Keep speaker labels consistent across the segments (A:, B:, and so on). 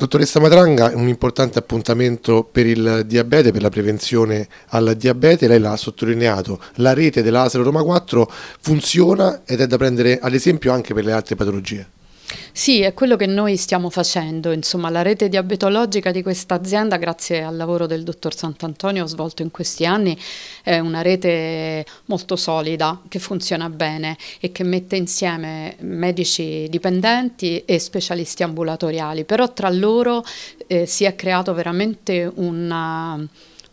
A: Dottoressa Matranga, un importante appuntamento per il diabete, per la prevenzione al diabete, lei l'ha sottolineato, la rete dell'ASL Roma 4 funziona ed è da prendere ad esempio anche per le altre patologie.
B: Sì, è quello che noi stiamo facendo, insomma la rete diabetologica di questa azienda grazie al lavoro del dottor Sant'Antonio svolto in questi anni è una rete molto solida che funziona bene e che mette insieme medici dipendenti e specialisti ambulatoriali, però tra loro eh, si è creato veramente un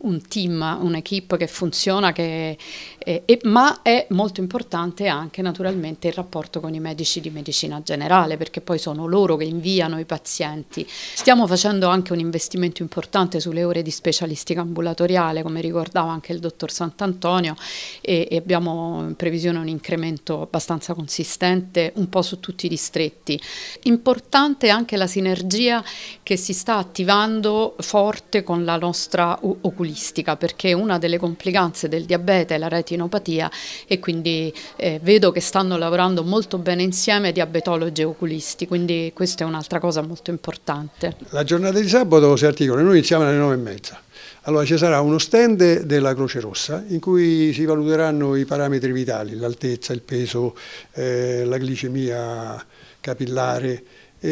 B: un team, un'equipe che funziona, che, eh, eh, ma è molto importante anche naturalmente il rapporto con i medici di medicina generale, perché poi sono loro che inviano i pazienti. Stiamo facendo anche un investimento importante sulle ore di specialistica ambulatoriale, come ricordava anche il dottor Sant'Antonio, e, e abbiamo in previsione un incremento abbastanza consistente un po' su tutti i distretti. Importante anche la sinergia che si sta attivando forte con la nostra oculista agonistica perché una delle complicanze del diabete è la retinopatia e quindi eh, vedo che stanno lavorando molto bene insieme diabetologi e oculisti, quindi questa è un'altra cosa molto importante.
C: La giornata di sabato si articola, noi iniziamo alle nove e mezza. Allora ci sarà uno stand della Croce Rossa in cui si valuteranno i parametri vitali, l'altezza, il peso, eh, la glicemia capillare e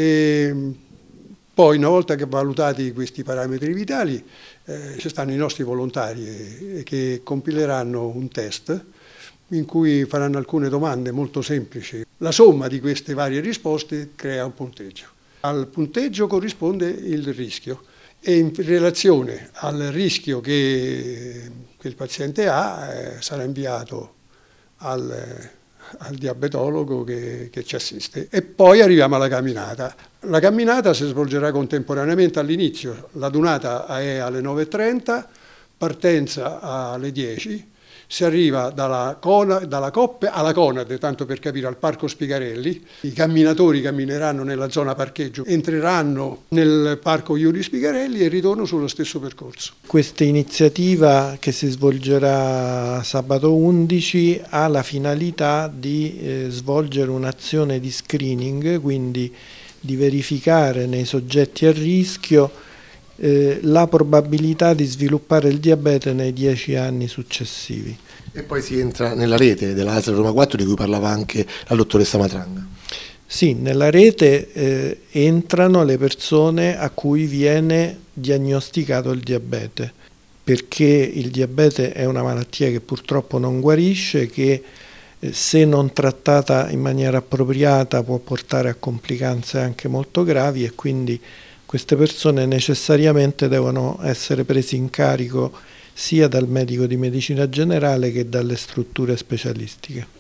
C: ehm, poi una volta che valutati questi parametri vitali eh, ci stanno i nostri volontari eh, che compileranno un test in cui faranno alcune domande molto semplici. La somma di queste varie risposte crea un punteggio. Al punteggio corrisponde il rischio e in relazione al rischio che, che il paziente ha eh, sarà inviato al al diabetologo che, che ci assiste. E poi arriviamo alla camminata. La camminata si svolgerà contemporaneamente all'inizio, la dunata è alle 9.30, partenza alle 10 si arriva dalla, Cona, dalla Coppe alla Conade, tanto per capire, al Parco Spigarelli. I camminatori cammineranno nella zona parcheggio, entreranno nel Parco Iuri Spigarelli e ritorno sullo stesso percorso.
A: Questa iniziativa che si svolgerà sabato 11 ha la finalità di eh, svolgere un'azione di screening, quindi di verificare nei soggetti a rischio eh, la probabilità di sviluppare il diabete nei dieci anni successivi. E poi si entra nella rete dell'Altra Roma 4 di cui parlava anche la dottoressa Matranga. Sì, nella rete eh, entrano le persone a cui viene diagnosticato il diabete, perché il diabete è una malattia che purtroppo non guarisce, che eh, se non trattata in maniera appropriata può portare a complicanze anche molto gravi e quindi queste persone necessariamente devono essere prese in carico sia dal medico di medicina generale che dalle strutture specialistiche.